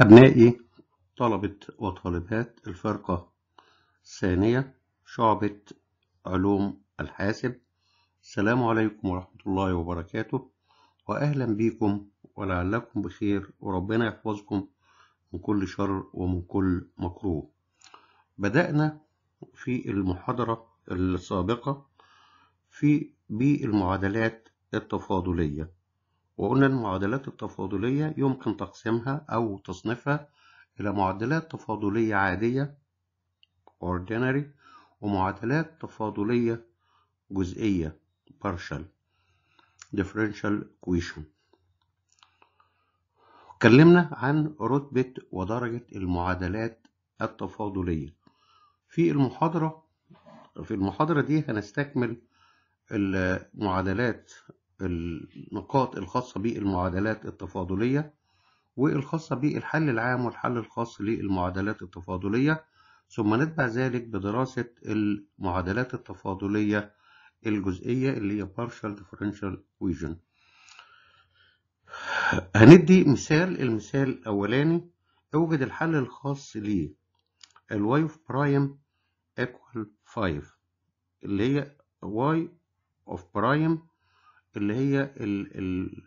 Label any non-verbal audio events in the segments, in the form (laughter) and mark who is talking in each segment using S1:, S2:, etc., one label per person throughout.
S1: أبنائي طلبة وطالبات الفرقة الثانية شعبة علوم الحاسب السلام عليكم ورحمة الله وبركاته وأهلا بكم ولعلكم بخير وربنا يحفظكم من كل شر ومن كل مكروه بدأنا في المحاضرة السابقة في بالمعادلات التفاضلية وقلنا المعادلات التفاضلية يمكن تقسيمها أو تصنيفها إلى معادلات تفاضلية عادية ordinary ومعادلات تفاضلية جزئية partial differential equation اتكلمنا عن رتبة ودرجة المعادلات التفاضلية في المحاضرة في المحاضرة دي هنستكمل المعادلات النقاط الخاصة بالمعادلات التفاضلية والخاصة بالحل العام والحل الخاص للمعادلات التفاضلية ثم نتبع ذلك بدراسة المعادلات التفاضلية الجزئية اللي هي partial differential equation هندي مثال المثال الأولاني اوجد الحل الخاص ليه ال y prime equal 5 اللي هي y of prime اللي هي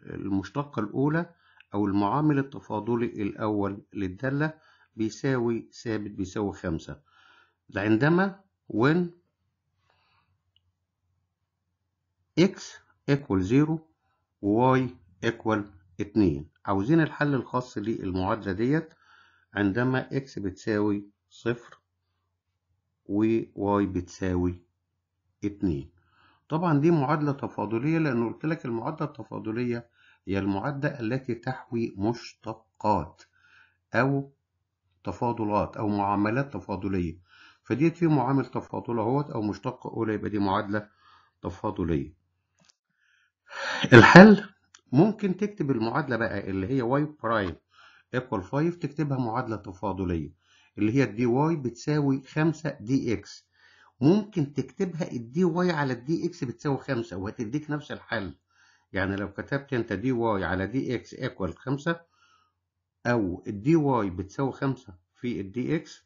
S1: المشتقة الأولى أو المعامل التفاضلي الأول للدالة بيساوي ثابت بيساوي خمسة ده عندما when x equal 0 و y equal 2 عاوزين الحل الخاص للمعادلة ديت عندما x بتساوي صفر و y بتساوي 2 طبعا دي معادلة تفاضلية لأن قلت لك المعادلة التفاضلية هي المعادلة التي تحوي مشتقات أو تفاضلات أو معاملات تفاضلية فديت في معامل تفاضل اهوت أو مشتقة أولى يبقى دي معادلة تفاضلية الحل ممكن تكتب المعادلة بقى اللي هي y برايم ايكوال 5 تكتبها معادلة تفاضلية اللي هي الدي واي بتساوي 5 دي اكس ممكن تكتبها الدي واي على الدي اكس بتساوي خمسة وهتديك نفس الحل يعني لو كتبت انت دي واي على دي اكس ايكوال خمسة او الدي واي بتساوي خمسة في الدي اكس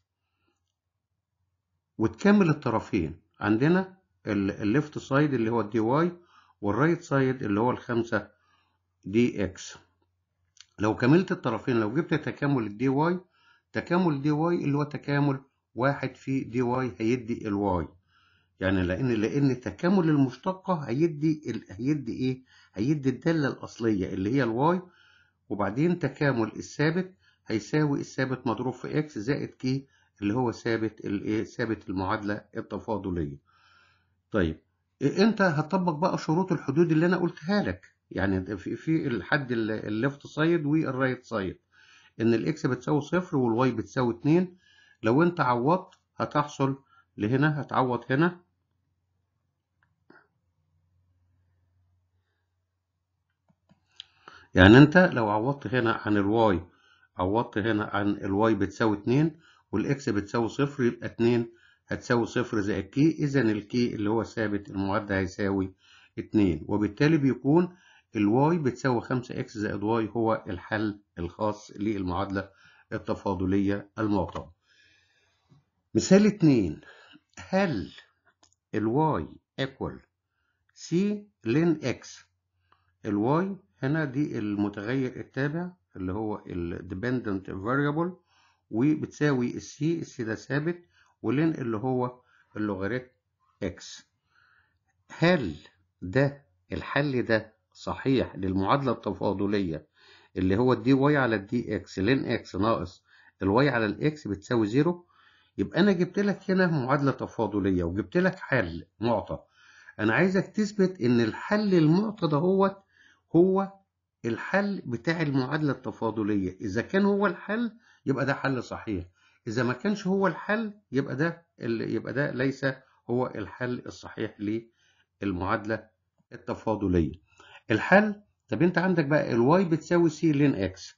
S1: وتكمل الطرفين عندنا الليفت سايد اللي هو الدي واي والرايت سايد اللي هو الخمسة دي اكس لو كملت الطرفين لو جبت تكامل الدي واي تكامل دي واي اللي هو تكامل واحد في دي واي هيدي الواي يعني لان لان تكامل المشتقه هيدي ال... هيدي ايه هيدي الداله الاصليه اللي هي الواي وبعدين تكامل الثابت هيساوي الثابت مضروب في اكس زائد كي اللي هو ثابت الايه ثابت المعادله التفاضليه طيب انت هتطبق بقى شروط الحدود اللي انا قلتها لك يعني في في الحد الليفت سايد والرايت سايد ان الاكس بتساوي صفر والواي بتساوي اتنين لو انت عوضت هتحصل لهنا هتعوض هنا يعني انت لو عوضت هنا عن الواي عوضت هنا عن الواي بتساوي 2 والاكس بتساوي صفر يبقى 2 هتساوي صفر زائد الكي اذا الكي اللي هو ثابت المعدل هيساوي 2 وبالتالي بيكون الواي بتساوي 5 اكس زائد واي هو الحل الخاص للمعادلة التفاضلية المعطاة مثال اتنين هل الواي ايكوال سي لين اكس الواي هنا دي المتغير التابع اللي هو الديبندنت فاريبل وبتساوي السي السي ده ثابت ولين اللي هو اللوغاريتم اكس هل ده الحل ده صحيح للمعادلة التفاضلية اللي هو الدي واي على الدي اكس لين اكس ناقص الواي على الاكس بتساوي زيرو يبقى أنا جبت لك هنا معادلة تفاضلية وجبت لك حل معطى أنا عايزك تثبت إن الحل المعطى دهوت هو الحل بتاع المعادلة التفاضلية إذا كان هو الحل يبقى ده حل صحيح إذا ما كانش هو الحل يبقى ده يبقى ده ليس هو الحل الصحيح للمعادلة التفاضلية الحل طب أنت عندك بقى الواي بتساوي سي لين إكس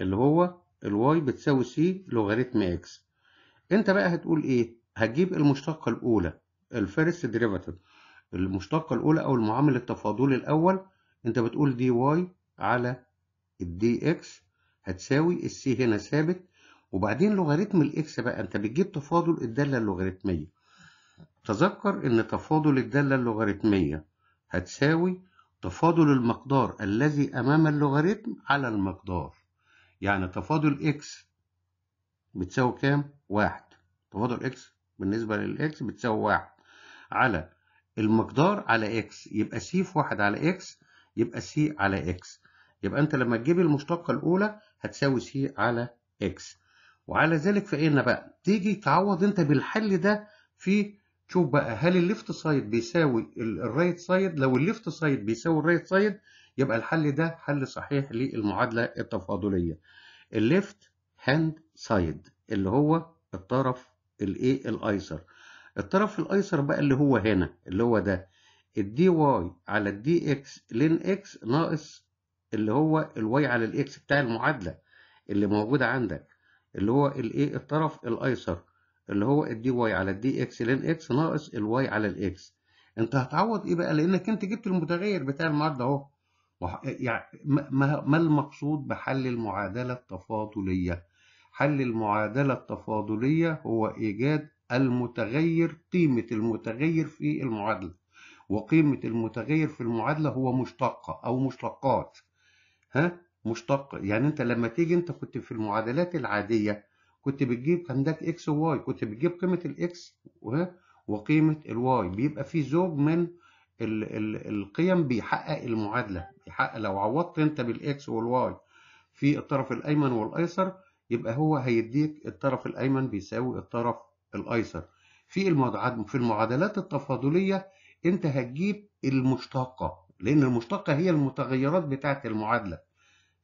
S1: اللي هو الواي بتساوي سي لوغاريتم إكس انت بقى هتقول ايه هتجيب المشتقه الاولى الفيرست ديريفاتيف المشتقه الاولى او المعامل التفاضلي الاول انت بتقول دي واي على الدي اكس هتساوي السي هنا ثابت وبعدين لوغاريتم الاكس بقى انت بتجيب تفاضل الداله اللوغاريتميه تذكر ان تفاضل الداله اللوغاريتميه هتساوي تفاضل المقدار الذي امام اللوغاريتم على المقدار يعني تفاضل اكس بتساوي كام؟ واحد تفاضل اكس بالنسبة للاكس بتساوي واحد على المقدار على اكس يبقى سي في واحد على اكس يبقى سي على اكس يبقى انت لما تجيب المشتقة الأولى هتساوي سي على اكس وعلى ذلك فإن بقى تيجي تعوض انت بالحل ده في شوف بقى هل الليفت سايد بيساوي الرايت سايد لو الليفت سايد بيساوي الرايت سايد يبقى الحل ده حل صحيح للمعادلة التفاضلية الليفت هاند سايد اللي هو الطرف الايه الايسر الطرف الايسر بقى اللي هو هنا اللي هو ده الدي واي على الدي اكس لين اكس ناقص اللي هو الواي على الاكس بتاع المعادله اللي موجوده عندك اللي هو الايه الطرف الايسر اللي هو الدي واي على الدي اكس لين اكس ناقص الواي على الاكس انت هتعوض ايه بقى لانك انت جبت المتغير بتاع المعادله اهو يعني ما, المقصود بحل المعادله التفاضليه حل المعادلة التفاضلية هو إيجاد المتغير قيمة المتغير في المعادلة وقيمة المتغير في المعادلة هو مشتقة أو مشتقات ها مشتق يعني أنت لما تيجي أنت كنت في المعادلات العادية كنت بتجيب عندك إكس وواي كنت بتجيب قيمة الإكس وقيمة الواي بيبقى في زوج من ال ال القيم بيحقق المعادلة بيحقق لو عوضت أنت بالإكس والواي في الطرف الأيمن والأيسر يبقى هو هيديك الطرف الأيمن بيساوي الطرف الأيسر في المعادلات في المعادلات التفاضلية أنت هتجيب المشتقة لأن المشتقة هي المتغيرات بتاعة المعادلة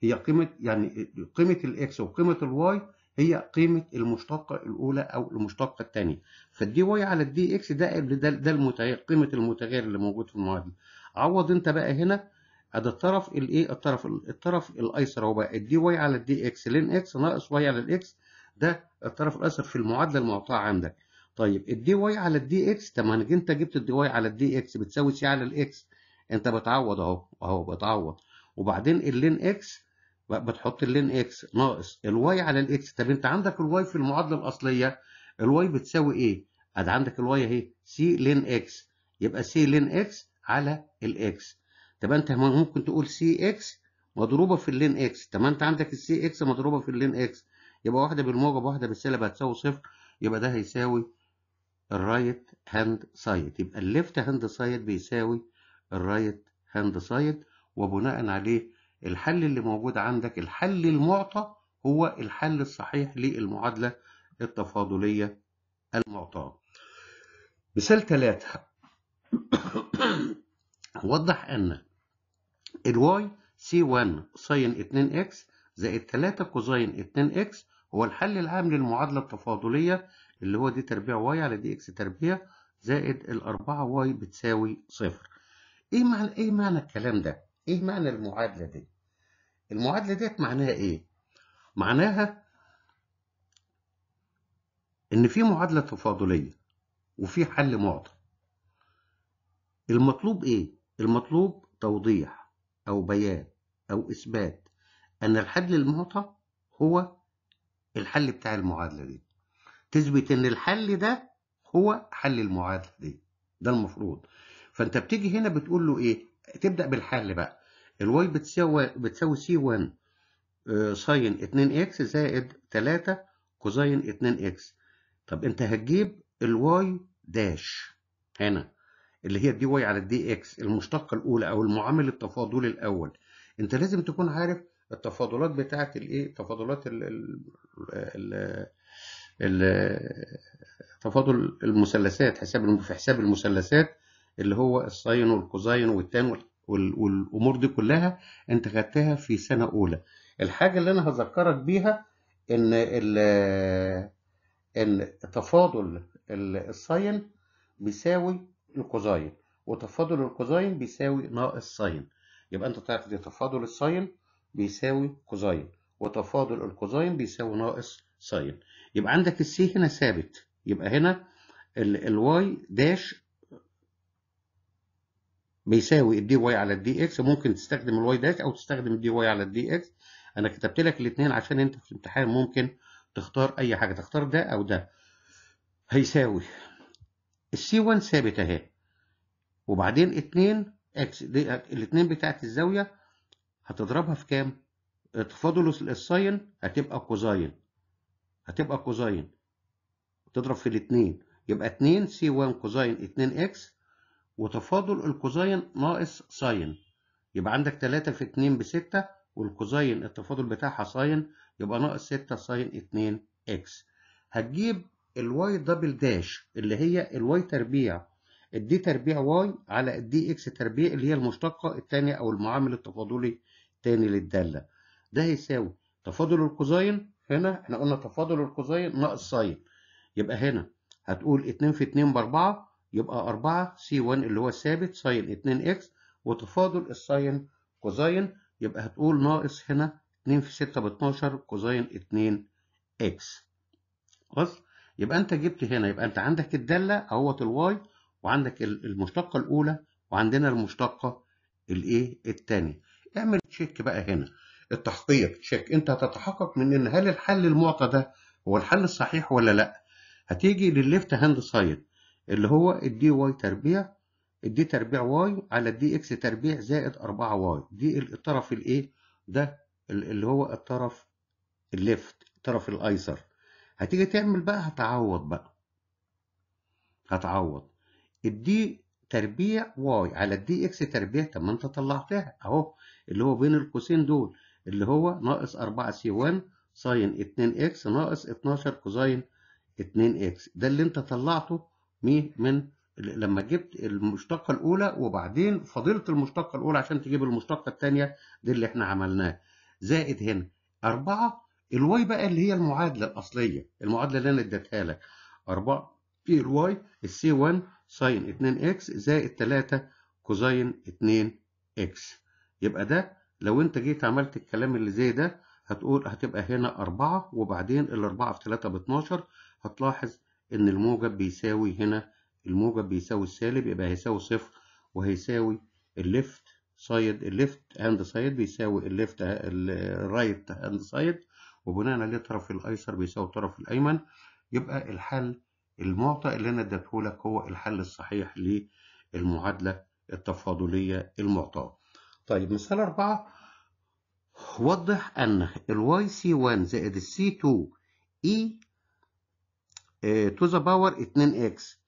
S1: هي قيمة يعني قيمة الإكس وقيمة الواي هي قيمة المشتقة الأولى أو المشتقة الثانية فالدي واي على الدي إكس ده ده, ده المتغير قيمة المتغير اللي موجود في المعادلة عوض أنت بقى هنا ادي الطرف الايه الطرف الطرف الايسر هو بقى الدي واي على الدي اكس لين اكس ناقص واي على الاكس ده الطرف الايسر في المعادله المعطاه عندك طيب الدي واي على الدي اكس طب ما انت جبت الدي واي على الدي اكس بتساوي سي على الاكس انت بتعوض اهو اهو بتعوض وبعدين اللين اكس بتحط اللين اكس ناقص الواي على الاكس طب انت عندك الواي في المعادله الاصليه الواي بتساوي ايه؟ ادي عندك الواي اهي سي لين اكس يبقى سي لين اكس على الاكس طب انت ممكن تقول سي اكس مضروبه في اللين اكس طب انت عندك السي اكس مضروبه في اللين اكس يبقى واحده بالموجب واحده بالسالب هتساوي صفر يبقى ده هيساوي الرايت هاند سايد يبقى الليفت هاند سايد بيساوي الرايت هاند سايد وبناء عليه الحل اللي موجود عندك الحل المعطى هو الحل الصحيح للمعادله التفاضليه المعطاه مثال ثلاثة (coughs) وضح أن الواي سي 1 ساين 2 اكس زائد 3 كوزين 2 اكس هو الحل العام للمعادلة التفاضلية اللي هو دي تربيع واي على دي اكس تربيع زائد الأربعة واي بتساوي صفر. إيه معنى إيه معنى الكلام ده؟ إيه معنى المعادلة دي؟ المعادلة ديت معناها إيه؟ معناها إن في معادلة تفاضلية وفي حل معطى. المطلوب إيه؟ المطلوب توضيح أو بيان أو إثبات أن الحل المعطى هو الحل بتاع المعادلة دي تثبت أن الحل ده هو حل المعادلة دي ده المفروض فأنت بتيجي هنا بتقول له إيه تبدأ بالحل بقى الواي بتساوي بتساوي سي 1 آه، ساين 2 اكس زائد 3 كوزين 2 اكس طب انت هتجيب الواي داش هنا اللي هي الدي واي على الدي اكس المشتقة الأولى أو المعامل التفاضلي الأول أنت لازم تكون عارف التفاضلات بتاعة الإيه تفاضلات ال ال ال تفاضل المثلثات حساب في حساب المثلثات اللي هو الساين والكوزاين والتان والأمور دي كلها أنت خدتها في سنة أولى الحاجة اللي أنا هذكرك بيها إن إن تفاضل الساين بيساوي الكوزين وتفاضل الكوزين بيساوي ناقص ساين يبقى انت تعرف دي تفاضل الساين بيساوي كوزاين وتفاضل الكوزاين بيساوي ناقص ساين يبقى عندك السي هنا ثابت يبقى هنا الواي داش بيساوي الدي واي على الدي اكس ممكن تستخدم الواي داش او تستخدم الدي واي على الدي اكس انا كتبت لك الاثنين عشان انت في الامتحان ممكن تختار اي حاجه تختار ده او ده هيساوي السي 1 ثابت اهي وبعدين 2 اكس الاثنين بتاعت الزاويه هتضربها في كام؟ تفاضل الساين هتبقى كوزاين هتبقى كوزاين تضرب في الاثنين يبقى 2 سي 1 كوزاين 2 اكس وتفاضل الكوزاين ناقص ساين يبقى عندك 3 في 2 ب 6 والكوزاين التفاضل بتاعها ساين يبقى ناقص 6 ساين 2 اكس هتجيب الواي دبل داش اللي هي الواي تربيع الدي تربيع واي على الدي اكس تربيع اللي هي المشتقة الثانية أو المعامل التفاضلي الثاني للدالة ده هيساوي تفاضل الكوزاين هنا احنا قلنا تفاضل الكوزاين ناقص ساين يبقى هنا هتقول 2 في 2 ب 4 يبقى 4 سي 1 اللي هو الثابت ساين 2 اكس وتفاضل الساين كوزاين يبقى هتقول ناقص هنا 2 في 6 ب 12 كوزاين 2 اكس خلاص يبقى انت جبت هنا يبقى انت عندك الداله اهوت الواي وعندك المشتقه الاولى وعندنا المشتقه الايه الثانيه اعمل تشيك بقى هنا التحقيق تشيك انت هتتحقق من ان هل الحل المعطى ده هو الحل الصحيح ولا لا هتيجي للليفت هاند سايد اللي هو الدي واي تربيع الدي تربيع واي على الدي اكس تربيع زائد 4 واي دي الطرف الايه ده اللي هو الطرف الليفت الطرف الايسر هتيجي تعمل بقى هتعوض بقى هتعوض الدي تربيع واي على الدي اكس تربيع طب ما انت طلعتها اهو اللي هو بين القوسين دول اللي هو ناقص 4 سي 1 ساين 2 اكس ناقص 12 كوزين 2 اكس ده اللي انت طلعته من لما جبت المشتقة الأولى وبعدين فضلت المشتقة الأولى عشان تجيب المشتقة الثانية دي اللي احنا عملناه زائد هنا 4 الواي بقى اللي هي المعادله الاصليه المعادله اللي انا اديتها لك 4 في الواي السي 1 ساين 2 اكس زائد 3 كوزين 2 اكس يبقى ده لو انت جيت عملت الكلام اللي زي ده هتقول هتبقى هنا 4 وبعدين ال 4 في 3 ب 12 هتلاحظ ان الموجب بيساوي هنا الموجب بيساوي السالب يبقى هيساوي صفر وهيساوي الليفت سايد الليفت هاند سايد بيساوي الليفت الرايت هاند سايد وبناء عليه الطرف الايسر بيساوي الطرف الايمن يبقى الحل المعطى اللي انا اديتهولك هو الحل الصحيح للمعادله التفاضليه المعطاه طيب مثال أربعة وضح أن الواي سي 1 زائد السي 2 إي تو ذا باور 2 إكس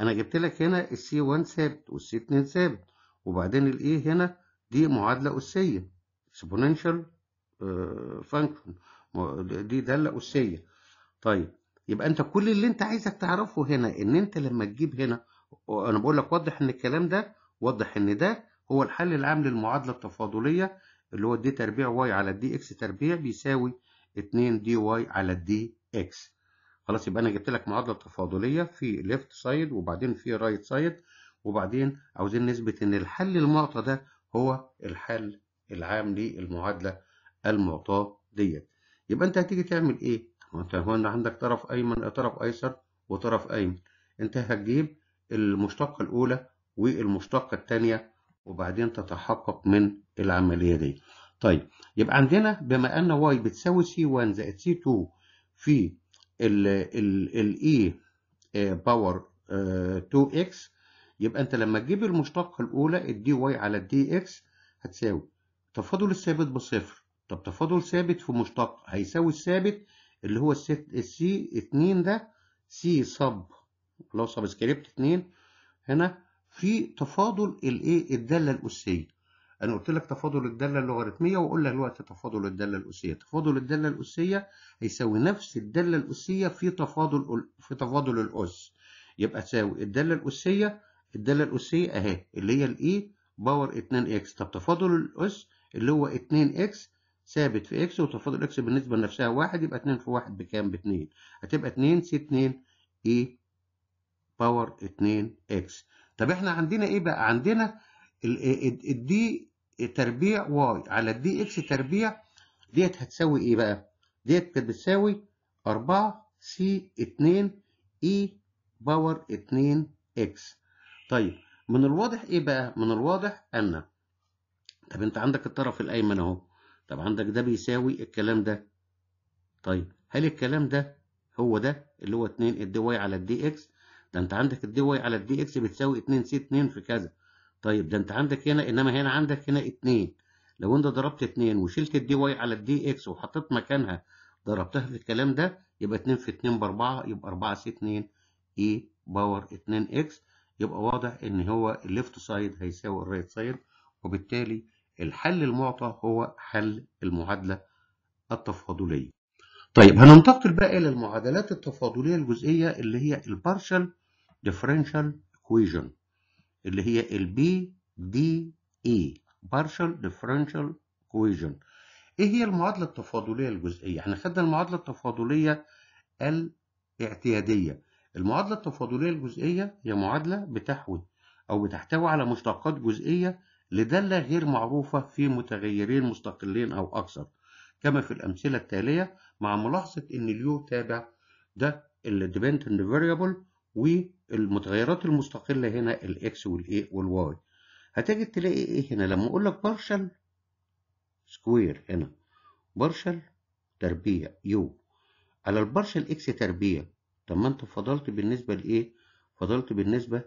S1: أنا جبت لك هنا السي 1 ثابت والسي 2 ثابت وبعدين الإي e هنا دي معادلة أسية اكسبوننشال آه، فانكشن دي دالة أسية طيب يبقى أنت كل اللي أنت عايزك تعرفه هنا إن أنت لما تجيب هنا أنا بقول لك وضح إن الكلام ده وضح إن ده هو الحل العام للمعادلة التفاضلية اللي هو دي تربيع واي على دي اكس تربيع بيساوي 2 دي واي على دي اكس خلاص يبقى انا جبت لك معادله تفاضليه في ليفت سايد وبعدين في رايت سايد وبعدين عاوزين نثبت ان الحل المعطى ده هو الحل العام للمعادله المعطاه ديت يبقى انت هتيجي تعمل ايه انت هو عندك طرف ايمن طرف ايسر وطرف ايمن انت هتجيب المشتقه الاولى والمشتقه الثانيه وبعدين تتحقق من العمليه دي طيب يبقى عندنا بما ان واي بتساوي سي 1 زائد سي 2 في ال ال اي باور 2 اكس يبقى انت لما تجيب المشتقه الاولى الدي واي على الدي اكس هتساوي تفاضل الثابت بصفر طب تفاضل ثابت في مشتق هيساوي الثابت اللي هو السي 2 ده سي صب لو سبسكريبت 2 هنا في تفاضل الايه الداله الاسيه انا قلت لك تفاضل الداله اللوغاريتميه واقول لك دلوقتي تفاضل الداله الاسيه تفاضل الداله الاسيه هيساوي نفس الداله الاسيه في تفاضل في تفاضل الاس يبقى تساوي الداله الاسيه الداله الاسيه اهي اللي هي الاي باور 2 اكس طب تفاضل الاس اللي هو 2 اكس ثابت في اكس وتفاضل اكس بالنسبة لنفسها واحد يبقى اتنين في واحد بكام باتنين هتبقى اتنين سي اتنين اي e باور اتنين اكس طب احنا عندنا ايه بقى عندنا الدي تربيع واي على الدي اكس تربيع ديت هتساوي ايه بقى ديت كانت بتساوي 4 سي 2 اي باور 2 اكس طيب من الواضح ايه بقى من الواضح ان طب انت عندك الطرف الايمن اهو طب عندك ده بيساوي الكلام ده طيب هل الكلام ده هو ده اللي هو 2 الدي واي على الدي اكس ده انت عندك الدي واي على الدي اكس بتساوي 2 سي 2 في كذا طيب ده انت عندك هنا انما هنا عندك هنا 2 لو انت ضربت 2 وشلت الدي واي على الدي اكس وحطيت مكانها ضربتها في الكلام ده يبقى 2 في 2 ب 4 يبقى 4 سي 2 اي باور 2 اكس يبقى واضح ان هو الليفت سايد هيساوي الرايت سايد وبالتالي الحل المعطى هو حل المعادلة التفاضلية طيب هننتقل بقى إلى المعادلات التفاضلية الجزئية اللي هي البارشال ديفرنشال equation اللي هي البي دي اي بارشال ديفرنشال equation ايه هي المعادلة التفاضلية الجزئية؟ احنا خدنا المعادلة التفاضلية الاعتيادية المعادلة التفاضلية الجزئية هي معادلة بتحوي أو بتحتوي على مشتقات جزئية لدالة غير معروفة في متغيرين مستقلين أو أكثر كما في الأمثلة التالية مع ملاحظة إن اليو تابع ده الديبندنت فاريبل والمتغيرات المستقلة هنا الإكس والـ والواي هتجي تلاقي إيه هنا لما أقول لك بارشل سكوير هنا بارشل تربيع يو على البارشل إكس تربيع طب ما أنت فضلت بالنسبة لإيه؟ فضلت بالنسبة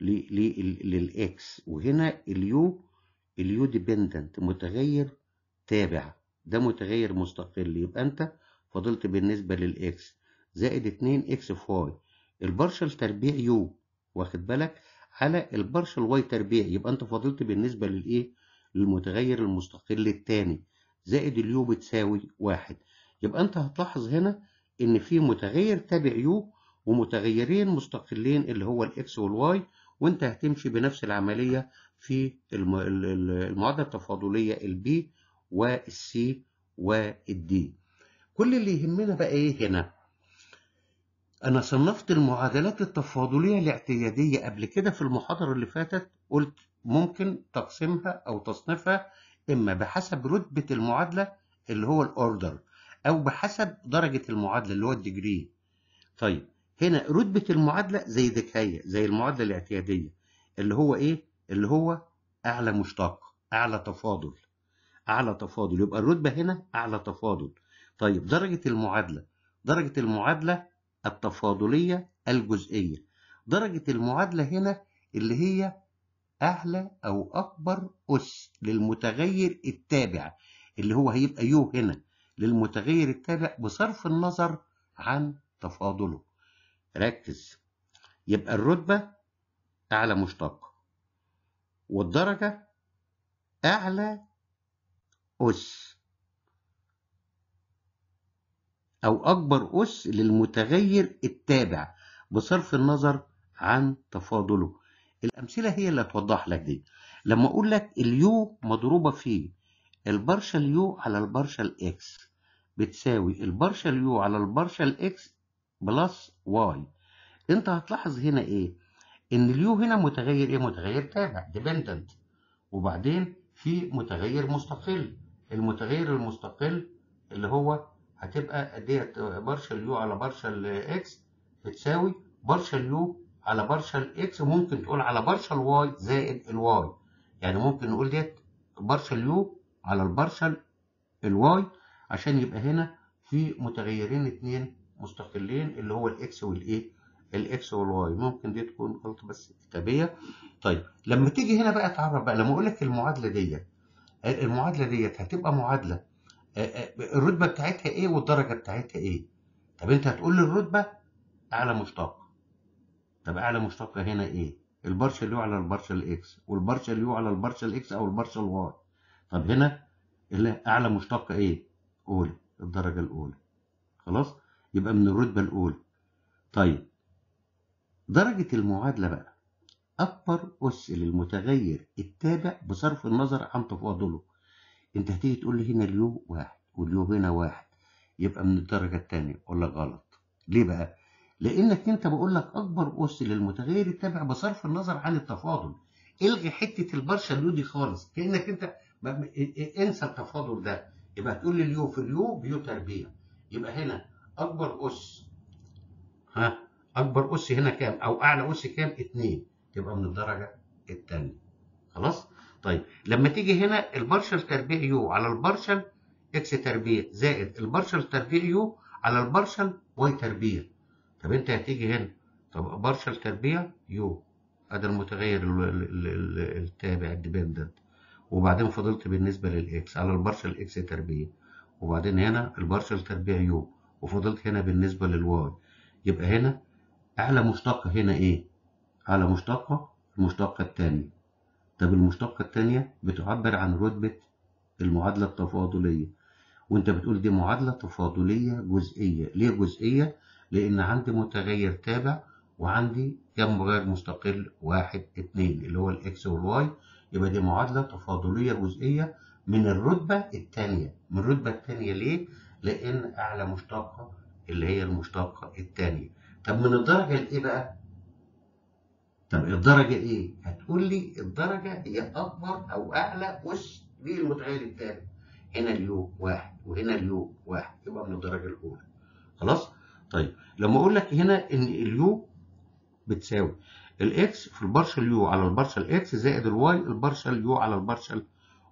S1: للاكس وهنا اليو اليو ديبندنت متغير تابع ده متغير مستقل يبقى انت فضلت بالنسبه للاكس زائد 2 اكس في واي البارشل تربيع يو واخد بالك على البارشل واي تربيع يبقى انت فضلت بالنسبه للايه للمتغير المستقل الثاني زائد اليو بتساوي واحد يبقى انت هتلاحظ هنا ان في متغير تابع يو ومتغيرين مستقلين اللي هو الاكس والواي وانت هتمشي بنفس العملية في المعادلة التفاضلية البي والسي والدي كل اللي يهمنا بقى ايه هنا انا صنفت المعادلات التفاضلية الاعتيادية قبل كده في المحاضرة اللي فاتت قلت ممكن تقسيمها او تصنيفها اما بحسب رتبة المعادلة اللي هو الاوردر او بحسب درجة المعادلة اللي هو الديجري طيب هنا رتبة المعادلة زي ذكية زي المعادلة الاعتيادية اللي هو إيه؟ اللي هو أعلى مشتق أعلى تفاضل أعلى تفاضل يبقى الرتبة هنا أعلى تفاضل طيب درجة المعادلة درجة المعادلة التفاضلية الجزئية درجة المعادلة هنا اللي هي أعلى أو أكبر أس للمتغير التابع اللي هو هيبقى يو هنا للمتغير التابع بصرف النظر عن تفاضله ركز يبقى الرتبة أعلى مشتق والدرجة أعلى أس أو أكبر أس للمتغير التابع بصرف النظر عن تفاضله الأمثلة هي اللي هتوضح لك دي لما أقول لك اليو مضروبة في البرشا اليو على البرشا الإكس بتساوي البرشا اليو على البرشا الإكس بلس واي انت هتلاحظ هنا ايه ان اليو هنا متغير ايه متغير تابع ديبندنت وبعدين في متغير مستقل المتغير المستقل اللي هو هتبقى ديت ايه بارشل يو على بارشل اكس بتساوي بارشل يو على بارشل اكس ممكن تقول على بارشل واي زائد الواي يعني ممكن نقول ديت بارشل يو على البارشل الواي عشان يبقى هنا في متغيرين اتنين مستقلين اللي هو الاكس والايه الاكس والواي ممكن دي تكون غلطه بس كتابيه طيب لما تيجي هنا بقى تعرف بقى لما اقول لك المعادله ديت المعادله ديت هتبقى معادله الرتبه بتاعتها ايه والدرجه بتاعتها ايه طب انت هتقول لي الرتبه اعلى مشتق طب اعلى مشتق هنا ايه البارشل يو على البارشل اكس والبارشل يو على البارشل اكس او البارشل واي طب هنا اعلى مشتق ايه اولى الدرجه الاولى خلاص يبقى من الرتبة الأولى طيب درجة المعادلة بقى أكبر أس للمتغير التابع بصرف النظر عن تفاضله أنت هتيجي تقول لي هنا اليو واحد واليو هنا واحد يبقى من الدرجة التانية ولا غلط ليه بقى؟ لأنك أنت بقول لك أكبر أس للمتغير التابع بصرف النظر عن التفاضل الغي حتة البرشا اليو دي خالص كأنك أنت انسى التفاضل ده يبقى تقول لي اليو في اليو بيو تربيع يبقى هنا اكبر اس ها اكبر اس هنا كام او اعلى اس كام 2 يبقى من الدرجه الثانيه خلاص طيب لما تيجي هنا البارشل تربيع يو على البارشل اكس تربيع زائد البارشل تربيع يو على البارشل واي تربيع طب انت هتيجي هنا طب بارشل تربيع يو هذا المتغير التابع الديبندنت وبعدين فضلت بالنسبه للاكس على البارشل اكس تربيع وبعدين هنا البارشل تربيع يو وفضلت هنا بالنسبة للواي يبقى هنا أعلى مشتقة هنا إيه؟ أعلى مشتقة المشتقة الثانية طب المشتقة الثانية بتعبر عن رتبة المعادلة التفاضلية وأنت بتقول دي معادلة تفاضلية جزئية ليه جزئية؟ لأن عندي متغير تابع وعندي كم غير مستقل واحد اتنين اللي هو الإكس والواي يبقى دي معادلة تفاضلية جزئية من الرتبة الثانية من الرتبة الثانية ليه؟ لان اعلى مشتقه اللي هي المشتقه الثانيه طب من الدرجه لايه بقى طب الدرجه ايه هتقول لي الدرجه هي اكبر او اعلى اس المتغير الثاني هنا اليو واحد وهنا اليو واحد يبقى من الدرجه الاولى خلاص طيب لما اقول لك هنا ان اليو بتساوي الاكس في البارشل يو على البارشل اكس زائد الواي البارشل يو على البارشل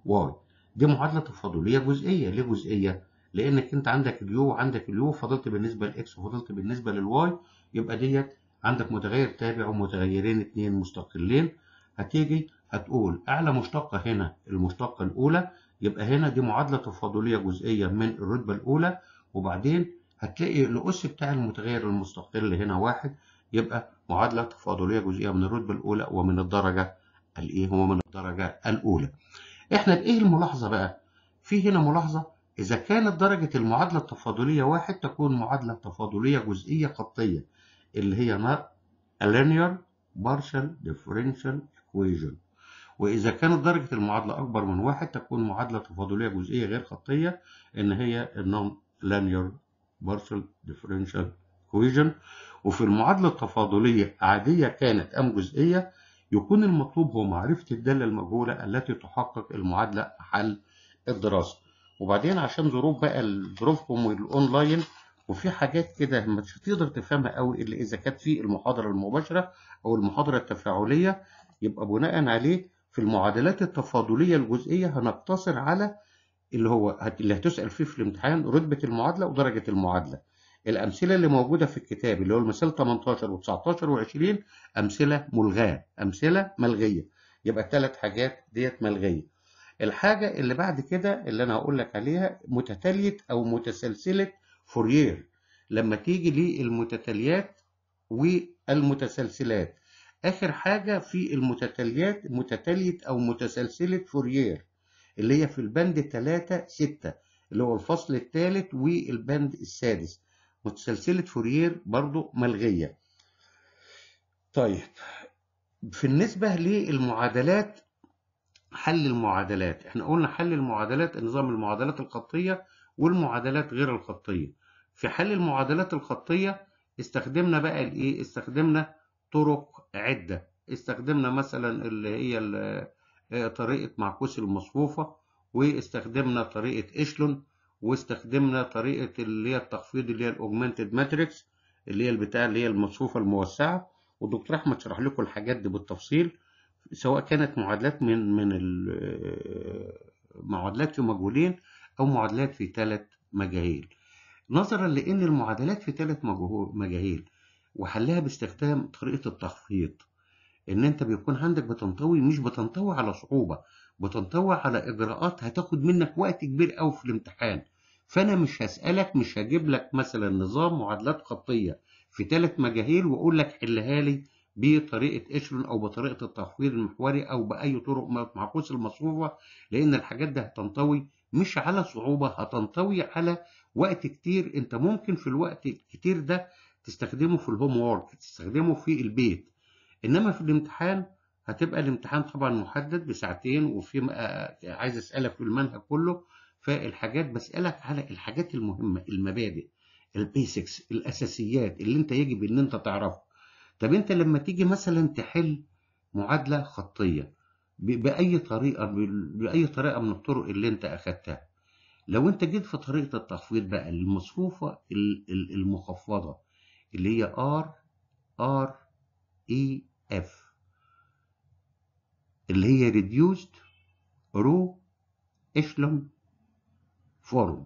S1: واي دي معادله تفاضليه جزئيه ليه جزئيه لانك انت عندك اليو وعندك اليو فضلت بالنسبه للاكس وفضلت بالنسبه للواي يبقى ديت عندك متغير تابع ومتغيرين اتنين مستقلين هتيجي هتقول اعلى مشتقه هنا المشتقه الاولى يبقى هنا دي معادله تفاضليه جزئيه من الرتبه الاولى وبعدين هتلاقي الاس بتاع المتغير المستقل هنا واحد يبقى معادله تفاضليه جزئيه من الرتبه الاولى ومن الدرجه الايه هو من الدرجه الاولى احنا ايه الملاحظه بقى في هنا ملاحظه إذا كانت درجة المعادلة التفاضلية واحد تكون معادلة تفاضلية جزئية خطية اللي هي ما linear partial differential equation وإذا كانت درجة المعادلة أكبر من واحد تكون معادلة تفاضلية جزئية غير خطية إن هي النون linear partial differential equation وفي المعادلة التفاضلية عادية كانت أم جزئية يكون المطلوب هو معرفة الدالة المجهولة التي تحقق المعادلة حل الدراسة وبعدين عشان ظروف بقى ظروفهم الاونلاين وفي حاجات كده مش هتقدر تفهمها قوي الا اذا كانت في المحاضره المباشره او المحاضره التفاعليه يبقى بناء عليه في المعادلات التفاضليه الجزئيه هنقتصر على اللي هو اللي هتسال فيه في الامتحان رتبه المعادله ودرجه المعادله الامثله اللي موجوده في الكتاب اللي هو المثال 18 و19 و20 امثله ملغاه امثله ملغيه يبقى الثلاث حاجات ديت ملغيه الحاجة اللي بعد كده اللي أنا هقول لك عليها متتالية أو متسلسلة فورير لما تيجي للمتتاليات والمتسلسلات آخر حاجة في المتتاليات متتالية أو متسلسلة فورير اللي هي في البند 3 6 اللي هو الفصل الثالث والبند السادس متسلسلة فورير برضو ملغية طيب بالنسبة للمعادلات حل المعادلات احنا قلنا حل المعادلات نظام المعادلات الخطية والمعادلات غير الخطية في حل المعادلات الخطية استخدمنا بقى الايه استخدمنا طرق عدة استخدمنا مثلا اللي هي آه، طريقة معكوس المصفوفة واستخدمنا طريقة اشلون واستخدمنا طريقة اللي هي التخفيض اللي هي الاوجمانتد ماتريكس اللي هي البتاع اللي هي المصفوفة الموسعة والدكتور احمد شرح لكم الحاجات دي بالتفصيل سواء كانت معادلات من من معادلات في مجهولين او معادلات في ثلاث مجاهيل نظرا لان المعادلات في ثلاث مجاهيل وحلها باستخدام طريقه التخفيض ان انت بيكون عندك بتنطوي مش بتنطوي على صعوبه بتنطوي على اجراءات هتاخد منك وقت كبير قوي في الامتحان فانا مش هسالك مش هجيب لك مثلا نظام معادلات خطيه في ثلاث مجاهيل واقول لك حلها لي بطريقه اشرن او بطريقه التحويض المحوري او باي طرق مع المصروفه لان الحاجات دي هتنطوي مش على صعوبه هتنطوي على وقت كتير انت ممكن في الوقت الكتير ده تستخدمه في الهوم وورك تستخدمه في البيت انما في الامتحان هتبقى الامتحان طبعا محدد بساعتين وفي آه، عايز اسالك في المنهج كله فالحاجات بسالك على الحاجات المهمه المبادئ البيسكس الاساسيات اللي انت يجب ان انت تعرفها طب انت لما تيجي مثلا تحل معادله خطيه باي طريقه باي طريقه من الطرق اللي انت اخدتها لو انت جيت في طريقه التخفيض بقى المصفوفه المخفضه اللي هي R R E F اللي هي reduced رو echelon فورم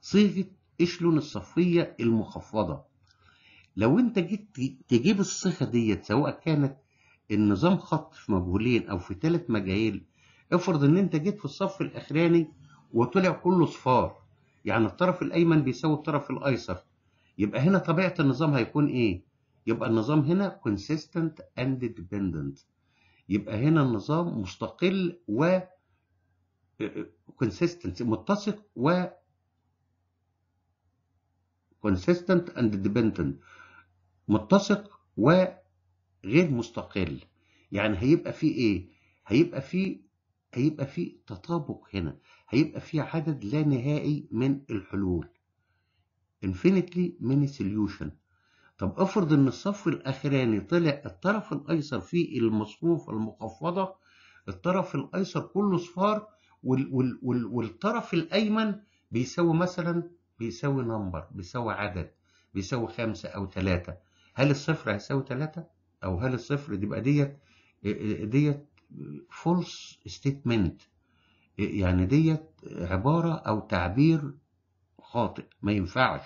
S1: صيغه اشلون الصفيه المخفضه لو انت جيت تجيب الصيغه ديت سواء كانت النظام خط في مجهولين او في ثلاث مجاهيل افرض ان انت جيت في الصف الاخراني وطلع كله صفار يعني الطرف الايمن بيساوي الطرف الايسر يبقى هنا طبيعه النظام هيكون ايه يبقى النظام هنا consistent and dependent يبقى هنا النظام مستقل و consistent متسق و consistent and dependent متسق وغير مستقل يعني هيبقى فيه ايه هيبقى فيه هيبقى فيه تطابق هنا هيبقى فيه عدد لا نهائي من الحلول infinitely many solution طب افرض ان الصف الاخراني طلع الطرف الايسر فيه المصفوفه المخفضه الطرف الايسر كله صفار وال وال وال والطرف الايمن بيساوي مثلا بيساوي نمبر بيساوي عدد بيساوي خمسة او ثلاثة هل الصفر هيساوي 3 او هل الصفر تبقى ديت آه، آه، ديت فولس ستيتمنت آه، يعني ديت عباره او تعبير خاطئ ما ينفعش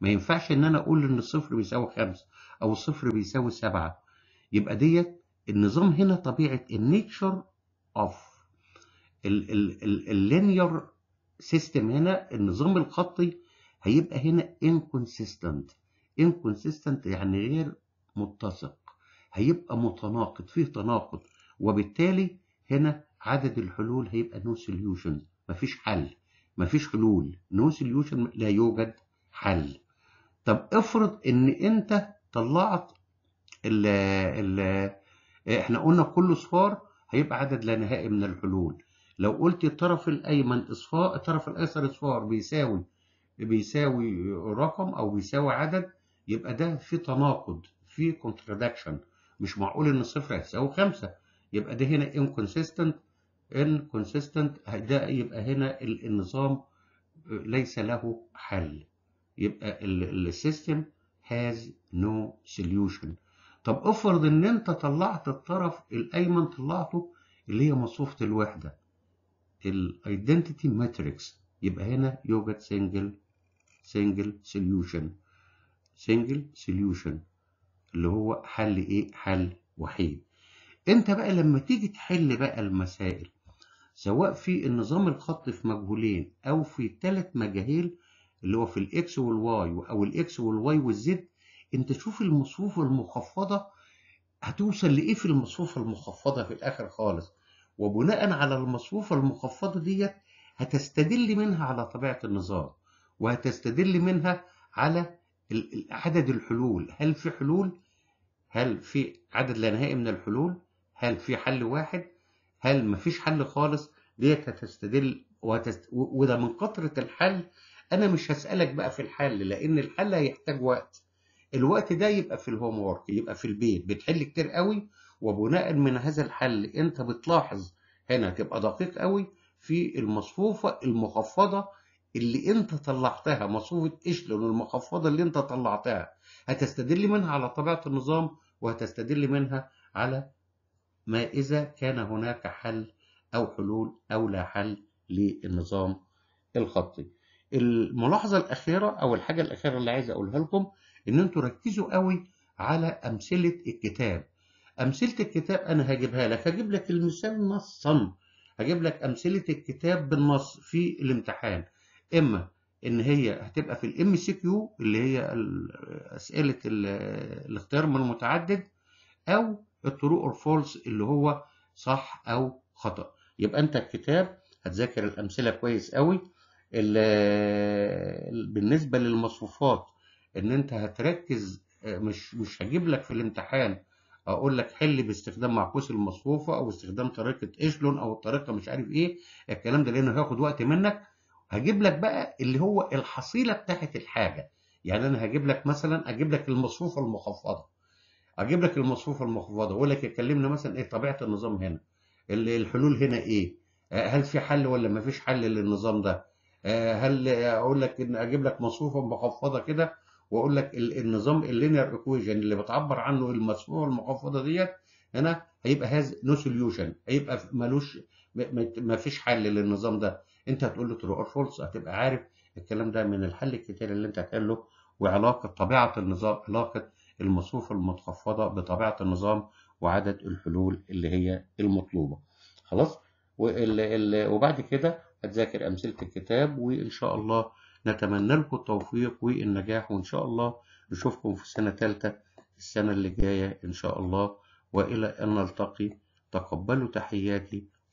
S1: ما ينفعش ان انا اقول ان الصفر بيساوي 5 او الصفر بيساوي 7 يبقى ديت النظام هنا طبيعه النيتشر اوف اللينير سيستم هنا النظام الخطي هيبقى هنا انكونسيستنت inconsistent يعني غير متسق هيبقى متناقض فيه تناقض وبالتالي هنا عدد الحلول هيبقى no solution مفيش حل مفيش حلول no solution لا يوجد حل طب افرض ان انت طلعت ال ال احنا قلنا كل اصفار هيبقى عدد لا نهائي من الحلول لو قلت الطرف الايمن اصفار الطرف الايسر اصفار بيساوي بيساوي رقم او بيساوي عدد يبقى ده في تناقض في كونتراداكشن مش معقول ان صفر هيساوي خمسة يبقى ده هنا inconsistent inconsistent ده يبقى هنا النظام آه، ليس له حل يبقى السيستم has no solution طب افرض ان انت طلعت الطرف الايمن طلعته اللي هي مصفوفة الوحدة الايدنتيتي ماتريكس يبقى هنا يوجد سنجل سنجل سوليوشن سنجل سوليوشن اللي هو حل ايه حل وحيد انت بقى لما تيجي تحل بقى المسائل سواء في النظام الخط في مجهولين او في ثلاث مجاهيل اللي هو في الاكس والواي او الاكس والواي والزد انت شوف المصفوفه المخفضه هتوصل لايه في المصفوفه المخفضه في الاخر خالص وبناء على المصفوفه المخفضه ديت هتستدل منها على طبيعه النظام وهتستدل منها على عدد الحلول هل في حلول هل في عدد لا نهائي من الحلول هل في حل واحد هل مفيش حل خالص ديت هتستدل وهتست... وده من كثرة الحل انا مش هسألك بقى في الحل لان الحل هيحتاج وقت الوقت ده يبقى في الهوم وورك يبقى في البيت بتحل كتير قوي وبناء من هذا الحل انت بتلاحظ هنا تبقى دقيق قوي في المصفوفة المخفضة اللي انت طلعتها مصفوفة اشلون المخفضة اللي انت طلعتها هتستدل منها على طبيعة النظام وهتستدل منها على ما إذا كان هناك حل أو حلول أو لا حل للنظام الخطي الملاحظة الأخيرة أو الحاجة الأخيرة اللي عايز أقولها لكم إن أنتوا ركزوا قوي على أمثلة الكتاب أمثلة الكتاب أنا هجيبها لك هجيب لك المثال نصا هجيب لك أمثلة الكتاب بالنص في الامتحان اما ان هي هتبقى في الام سي كيو اللي هي اسئله الاختيار من المتعدد او الترو اور فولس اللي هو صح او خطا يبقى انت الكتاب هتذاكر الامثله كويس قوي بالنسبه للمصفوفات ان انت هتركز مش مش هجيب لك في الامتحان اقول لك حل باستخدام معكوس المصفوفه او استخدام طريقه ايشلون او الطريقه مش عارف ايه الكلام ده لانه هياخد وقت منك هجيب لك بقى اللي هو الحصيلة بتاعت الحاجة يعني أنا هجيب لك مثلا أجيب لك المصفوفة المخفضة أجيب لك المصفوفة المخفضة وأقول لك اتكلمنا مثلا إيه طبيعة النظام هنا الحلول هنا إيه آه، هل في حل ولا ما فيش حل للنظام ده آه، هل أقول لك إن أجيب لك مصفوفة مخفضة كده وأقول لك النظام اللينير إيكويجن اللي بتعبر عنه المصفوفة المخفضة ديت هنا هيبقى هاز نو سوليوشن هيبقى ملوش ما فيش حل للنظام ده انت هتقول له ترو اور فولس هتبقى عارف الكلام ده من الحل الكتير اللي انت هتقله له وعلاقه طبيعه النظام علاقه المصروف المتخفضه بطبيعه النظام وعدد الحلول اللي هي المطلوبه خلاص وبعد كده هتذاكر امثله الكتاب وان شاء الله نتمنى لكم التوفيق والنجاح وان شاء الله نشوفكم في سنه ثالثه السنه اللي جايه ان شاء الله والى ان نلتقي تقبلوا تحياتي